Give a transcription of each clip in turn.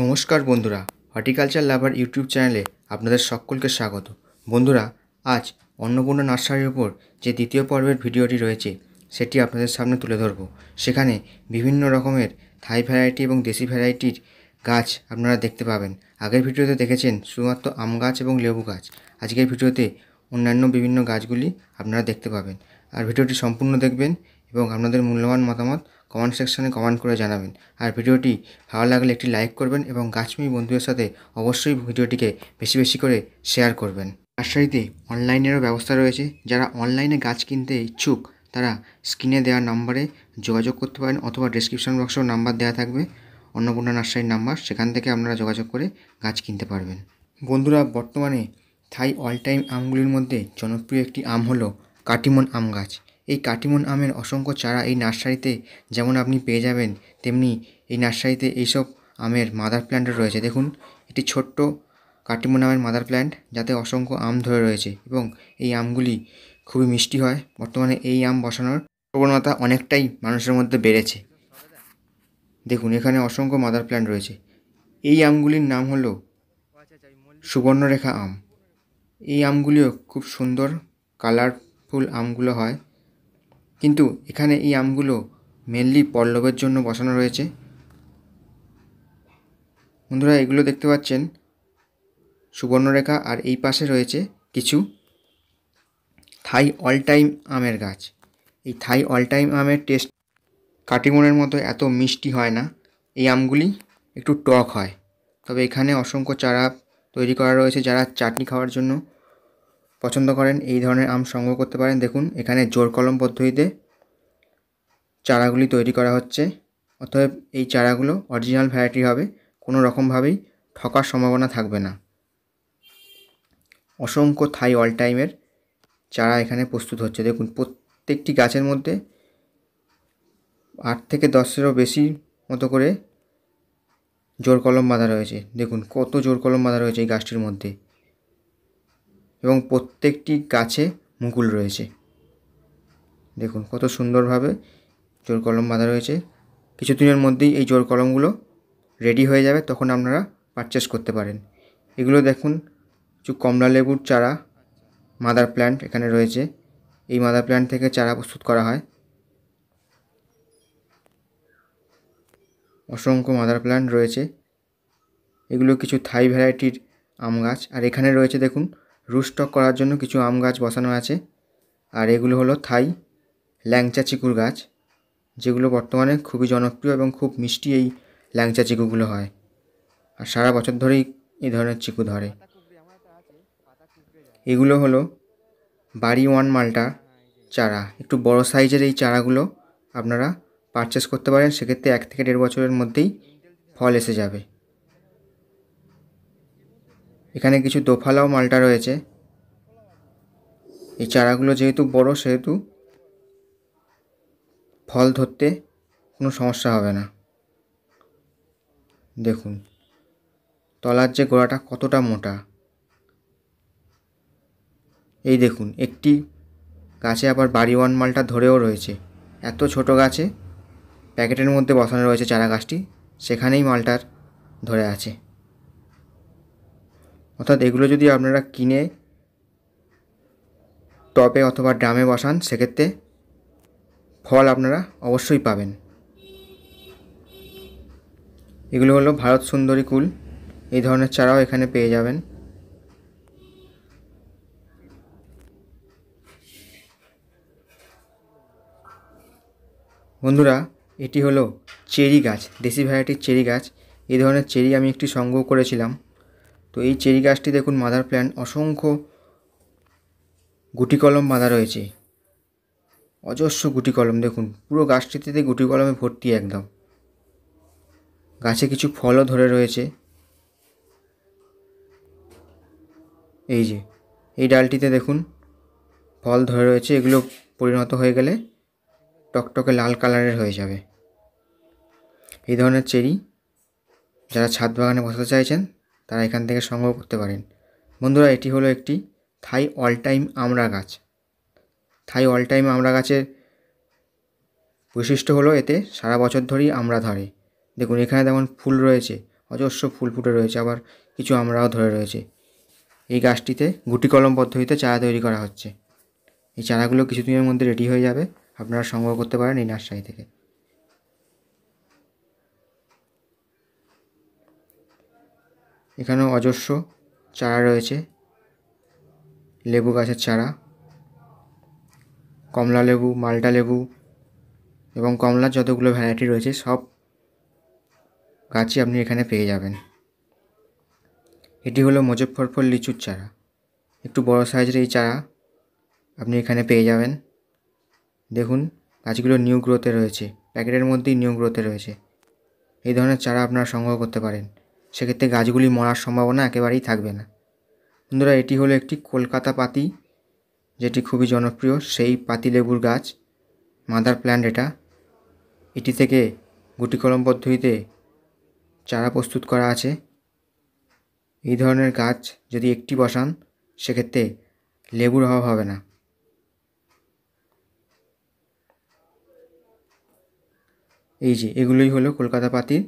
নমস্কার বন্ধুরা হর্টিকালচার লাভার ইউটিউব চ্যানেলে আপনাদের সকলকে স্বাগত বন্ধুরা আজ অন্নপূর্ণা নার্সারির ওপর যে দ্বিতীয় পর্বের ভিডিওটি রয়েছে সেটি আপনাদের সামনে তুলে ধরব সেখানে বিভিন্ন রকমের থাই ভ্যারাইটি এবং দেশি ভ্যারাইটির গাছ আপনারা দেখতে পাবেন আগের ভিডিওতে দেখেছেন শুধুমাত্র আম গাছ এবং লেবু গাছ আজকের ভিডিওতে অন্যান্য বিভিন্ন গাছগুলি আপনারা দেখতে পাবেন আর ভিডিওটি সম্পূর্ণ দেখবেন এবং আপনাদের মূল্যবান মতামত কমেন্ট সেকশানে কমেন্ট করে জানাবেন আর ভিডিওটি ভালো লাগলে একটি লাইক করবেন এবং গাছমি বন্ধুদের সাথে অবশ্যই ভিডিওটিকে বেশি বেশি করে শেয়ার করবেন নার্সারিতে অনলাইনেরও ব্যবস্থা রয়েছে যারা অনলাইনে গাছ কিনতে ইচ্ছুক তারা স্ক্রিনে দেওয়া নম্বরে যোগাযোগ করতে পারেন অথবা ডিসক্রিপশন বক্সেও নাম্বার দেওয়া থাকবে অন্নপূর্ণা নার্সারির নাম্বার সেখান থেকে আপনারা যোগাযোগ করে গাছ কিনতে পারবেন বন্ধুরা বর্তমানে থাই অল টাইম আমগুলির মধ্যে জনপ্রিয় একটি আম হলো কাটিমন আম গাছ এই কাটিমন আমের অসংখ্য চারা এই নার্সারিতে যেমন আপনি পেয়ে যাবেন তেমনি এই নার্সারিতে এইসব আমের মাদার প্ল্যান্টও রয়েছে দেখুন একটি ছোট্ট কাটিমন আমের মাদার প্ল্যান্ট যাতে অসংখ্য আম ধরে রয়েছে এবং এই আমগুলি খুবই মিষ্টি হয় বর্তমানে এই আম বসানোর প্রবণতা অনেকটাই মানুষের মধ্যে বেড়েছে দেখুন এখানে অসংখ্য মাদার প্ল্যান্ট রয়েছে এই আমগুলির নাম হল সুবর্ণরেখা আম এই আমগুলিও খুব সুন্দর কালারফুল আমগুলো হয় কিন্তু এখানে এই আমগুলো মেনলি পল্লবের জন্য বসানো রয়েছে বন্ধুরা এগুলো দেখতে পাচ্ছেন সুবর্ণরেখা আর এই পাশে রয়েছে কিছু থাই অল টাইম আমের গাছ এই থাই অল টাইম আমের টেস্ট কাটিমনের মতো এত মিষ্টি হয় না এই আমগুলি একটু টক হয় তবে এখানে অসংখ্য চারা তৈরি করা রয়েছে যারা চাটনি খাওয়ার জন্য পছন্দ করেন এই ধরনের আম সংগ্রহ করতে পারেন দেখুন এখানে জোর কলম পদ্ধতিতে চারাগুলি তৈরি করা হচ্ছে অতএব এই চারাগুলো অরিজিনাল ভ্যারাইটি হবে কোনো রকমভাবেই ঠকার সম্ভাবনা থাকবে না অসংখ্য থাই অল টাইমের চারা এখানে প্রস্তুত হচ্ছে দেখুন প্রত্যেকটি গাছের মধ্যে আট থেকে দশেরও বেশি মতো করে জোর কলম বাঁধা রয়েছে দেখুন কত জোর কলম বাঁধা রয়েছে এই গাছটির মধ্যে এবং প্রত্যেকটি গাছে মুকুল রয়েছে দেখুন কত সুন্দরভাবে জোর কলম বাঁধা রয়েছে কিছুদিনের মধ্যেই এই জোর কলমগুলো রেডি হয়ে যাবে তখন আপনারা পারচেস করতে পারেন এগুলো দেখুন কিছু কমলা লেবুর চারা মাদার প্ল্যান্ট এখানে রয়েছে এই মাদার প্ল্যান্ট থেকে চারা প্রস্তুত করা হয় অসংখ্য মাদার প্ল্যান্ট রয়েছে এগুলো কিছু থাই ভ্যারাইটির আম গাছ আর এখানে রয়েছে দেখুন রুস্টক করার জন্য কিছু আম গাছ বসানো আছে আর এগুলো হলো থাই ল্যাংচা চিকুর গাছ যেগুলো বর্তমানে খুবই জনপ্রিয় এবং খুব মিষ্টি এই ল্যাংচা চিকুগুলো হয় আর সারা বছর ধরেই এই ধরনের চিকু ধরে এগুলো হলো বাড়ি ওয়ান মালটা চারা একটু বড় সাইজের এই চারাগুলো আপনারা পারচেস করতে পারেন সেক্ষেত্রে এক থেকে দেড় বছরের মধ্যেই ফল এসে যাবে এখানে কিছু দোফালাও মালটা রয়েছে এই চারাগুলো যেহেতু বড় সেহেতু ফল ধরতে কোনো সমস্যা হবে না দেখুন তলার যে গোড়াটা কতটা মোটা এই দেখুন একটি গাছে আবার বাড়িওয়ান মালটা ধরেও রয়েছে এত ছোট গাছে প্যাকেটের মধ্যে বসানো রয়েছে চারা গাছটি সেখানেই মালটার ধরে আছে অর্থাৎ এগুলো যদি আপনারা কিনে টপে অথবা ড্রামে বসান সেক্ষেত্রে ফল আপনারা অবশ্যই পাবেন এগুলো হলো ভারত সুন্দরী কুল এই ধরনের চারাও এখানে পেয়ে যাবেন বন্ধুরা এটি হলো চেরি গাছ দেশি ভ্যারাইটির চেরি গাছ এই ধরনের চেরি আমি একটি সংগ্রহ করেছিলাম তো এই চেরি গাছটি দেখুন মাদার প্ল্যান্ট অসংখ্য গুটি কলম বাঁধা রয়েছে অজস্র গুটি কলম দেখুন পুরো গাছটিতে গুটি কলমে ভর্তি একদম গাছে কিছু ফলও ধরে রয়েছে এই যে এই ডালটিতে দেখুন ফল ধরে রয়েছে এগুলো পরিণত হয়ে গেলে টকটকে লাল কালারের হয়ে যাবে এই ধরনের চেরি যারা ছাদ বাগানে বসাতে চাইছেন তারা এখান থেকে সংগ্রহ করতে পারেন বন্ধুরা এটি হলো একটি থাই অল টাইম আমড়া গাছ থাই অল টাইম আমড়া গাছের বৈশিষ্ট্য হলো এতে সারা বছর ধরেই আমড়া ধরে দেখুন এখানে তেমন ফুল রয়েছে অজস্র ফুল ফুটে রয়েছে আবার কিছু আমড়াও ধরে রয়েছে এই গাছটিতে গুটি কলম পদ্ধতিতে চারা তৈরি করা হচ্ছে এই চারাগুলো কিছুদিনের মধ্যে রেডি হয়ে যাবে আপনারা সংগ্রহ করতে পারেন এই নার্সারি থেকে এখানেও অজস্র চারা রয়েছে লেবু গাছের চারা কমলা লেবু মালটা লেবু এবং কমলা যতগুলো ভ্যারাইটি রয়েছে সব গাছই আপনি এখানে পেয়ে যাবেন এটি হলো মুজফ্ফরপুর লিচুর চারা একটু বড় সাইজের এই চারা আপনি এখানে পেয়ে যাবেন দেখুন গাছগুলো নিউ গ্রোথে রয়েছে প্যাকেটের মধ্যেই নিউ গ্রোথে রয়েছে এই ধরনের চারা আপনারা সংগ্রহ করতে পারেন সেক্ষেত্রে গাছগুলি মরার সম্ভাবনা একেবারেই থাকবে না বন্ধুরা এটি হলো একটি কলকাতা পাতি যেটি খুবই জনপ্রিয় সেই পাতিলেবুর গাছ মাদার প্ল্যান্ট এটা এটি থেকে গুটি কলম পদ্ধতিতে চারা প্রস্তুত করা আছে এই ধরনের গাছ যদি একটি বসান সেক্ষেত্রে লেবুর অভাব হবে না এই যে এগুলোই হলো কলকাতা পাতির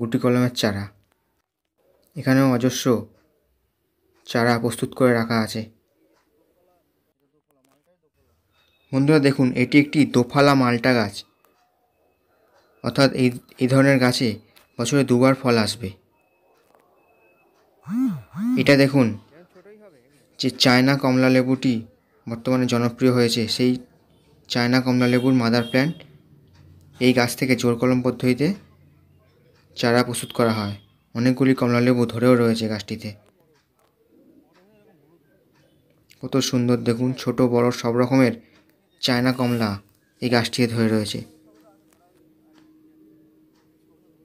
গুটি কলমের চারা এখানেও অজস্র চারা প্রস্তুত করে রাখা আছে বন্ধুরা দেখুন এটি একটি দোফালা মালটা গাছ অর্থাৎ এই এই ধরনের গাছে বছরে দুবার ফল আসবে এটা দেখুন যে চায়না কমলা লেবুটি বর্তমানে জনপ্রিয় হয়েছে সেই চায়না কমলা লেবুর মাদার প্ল্যান্ট এই গাছ থেকে জোর কলম পদ্ধতিতে চারা প্রস্তুত করা হয় অনেকগুলি কমলালেবু ধরেও রয়েছে গাছটিতে কত সুন্দর দেখুন ছোট বড় সব রকমের চায়না কমলা এই গাছটি ধরে রয়েছে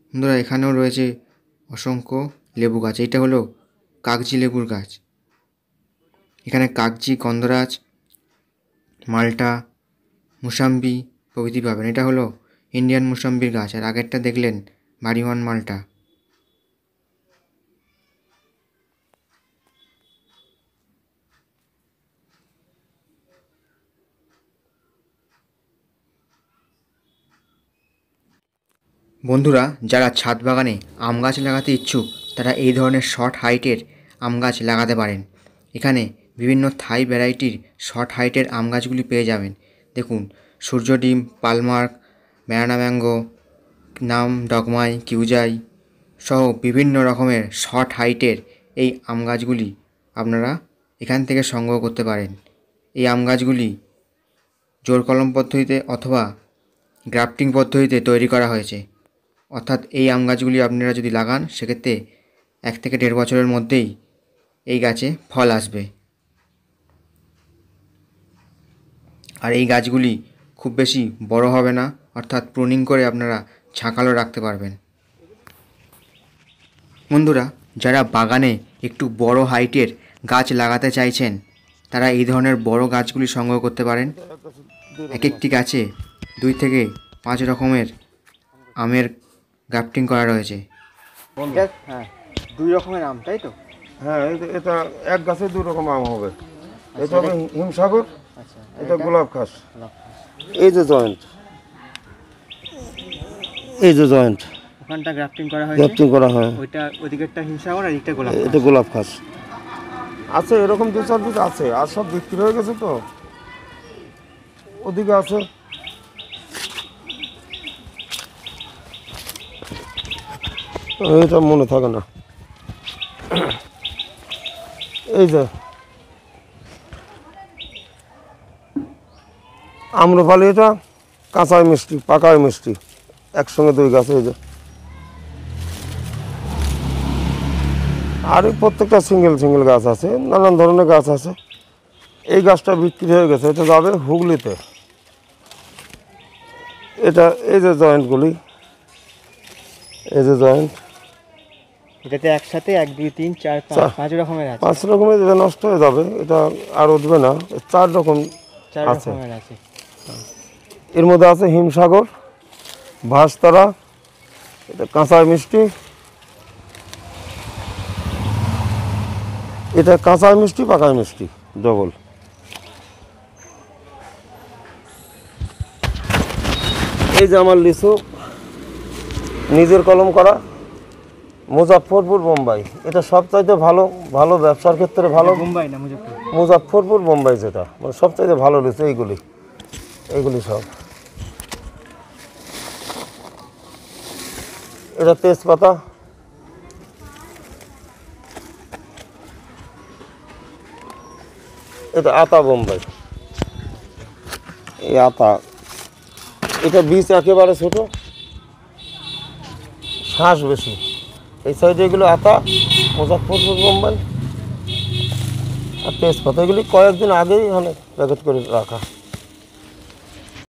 বন্ধুরা এখানেও রয়েছে অসংখ্য লেবু গাছ এটা হলো কাগজি লেবুর গাছ এখানে কাগজি গন্ধরাজ মাল্টা মুসাম্বি প্রভৃতি পাবেন এটা হলো ইন্ডিয়ান মুসাম্বির গাছ আর আগেরটা দেখলেন বাড়িওয়ান মালটা বন্ধুরা যারা ছাদ বাগানে আম গাছ লাগাতে ইচ্ছুক তারা এই ধরনের শর্ট হাইটের আম গাছ লাগাতে পারেন এখানে বিভিন্ন থাই ভ্যারাইটির শর্ট হাইটের আম গাছগুলি পেয়ে যাবেন দেখুন সূর্য ডিম পালমার্ক ম্যারানা ব্যাঙ্গো নাম ডগমাই কিউজাই সহ বিভিন্ন রকমের শর্ট হাইটের এই আম গাছগুলি আপনারা এখান থেকে সংগ্রহ করতে পারেন এই আম গাছগুলি জোর কলম পদ্ধতিতে অথবা গ্রাফটিং পদ্ধতিতে তৈরি করা হয়েছে অর্থাৎ এই আম গাছগুলি আপনারা যদি লাগান সেক্ষেত্রে এক থেকে দেড় বছরের মধ্যেই এই গাছে ফল আসবে আর এই গাছগুলি খুব বেশি বড় হবে না অর্থাৎ প্রুনিং করে আপনারা ছাঁকালো রাখতে পারবেন বন্ধুরা যারা বাগানে একটু বড় হাইটের গাছ লাগাতে চাইছেন তারা এই ধরনের বড় গাছগুলি সংগ্রহ করতে পারেন এক একটি গাছে দুই থেকে পাঁচ রকমের আমের গ্রাফটিং করা রয়েছে হ্যাঁ দুই রকমের আম তাই তো হ্যাঁ এটা এক গাছে দুই রকম আম হবে আচ্ছা, এটা হবে হিমসাগর আচ্ছা, এটা গোলাপ খাস এই যে জয়েন্ট এই যে জয়েন্ট ওখানটা গ্রাফটিং করা হয় গ্রাফটিং করা হয় ওইটা ওদিকেরটা হিমসাগর আর এটা গোলাপ এটা গোলাপ খাস আছে এরকম দু চার দিক আছে আর সব বিক্রি হয়ে গেছে তো ওদিকে আছে এইটা মনে থাকে না এই যে আম্রপালি এটা কাঁচায় মিষ্টি পাকায় মিষ্টি একসঙ্গে দুই গাছ এই যে আর প্রত্যেকটা সিঙ্গেল সিঙ্গেল গাছ আছে নানান ধরনের গাছ আছে এই গাছটা বিক্রি হয়ে গেছে এটা যাবে হুগলিতে এটা এই যে জয়েন্টগুলি এই যে জয়েন্ট এটাতে একসাথে এক দুই তিন চার পাঁচ রকমের আছে পাঁচ রকমের এটা নষ্ট হয়ে যাবে এটা আর উঠবে না চার রকম চার রকমের আছে এর মধ্যে আছে হিমসাগর ভাসতারা এটা কাঁচা মিষ্টি এটা কাঁচা মিষ্টি পাকা মিষ্টি ডবল এই যে আমার লিচু নিজের কলম করা মুজাফরপুর বোম্বাই এটা সবচাইতে ভালো ভালো ব্যবসার ক্ষেত্রে ভালো বোম্বাই না মুজাফরপুর মুজাফরপুর বোম্বাই যেটা মানে সবচাইতে ভালো রয়েছে এইগুলি এইগুলি সব এটা তেজপাতা এটা আতা বোম্বাই এই আতা এটা বীজ একেবারে ছোটো শ্বাস বেশি এই সাইডে এগুলো আতা মুজাফরপুর বোম্বাই আর তেজপাতা এগুলি কয়েকদিন আগেই এখানে প্যাকেট করে রাখা